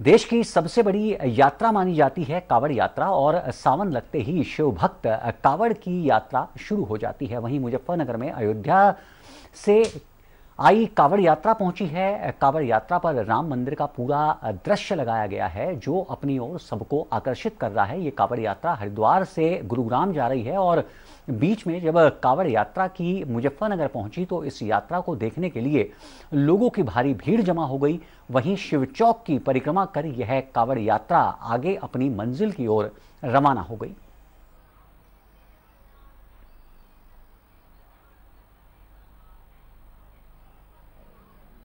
देश की सबसे बड़ी यात्रा मानी जाती है कावड़ यात्रा और सावन लगते ही शिव भक्त कावड़ की यात्रा शुरू हो जाती है वहीं मुजफ्फरनगर में अयोध्या से आई कांवड़ यात्रा पहुंची है कांवड़ यात्रा पर राम मंदिर का पूरा दृश्य लगाया गया है जो अपनी ओर सबको आकर्षित कर रहा है ये कांवड़ यात्रा हरिद्वार से गुरुग्राम जा रही है और बीच में जब कांवड़ यात्रा की मुजफ्फरनगर पहुंची तो इस यात्रा को देखने के लिए लोगों की भारी भीड़ जमा हो गई वहीं शिव चौक की परिक्रमा कर यह कांवड़ यात्रा आगे अपनी मंजिल की ओर रवाना हो गई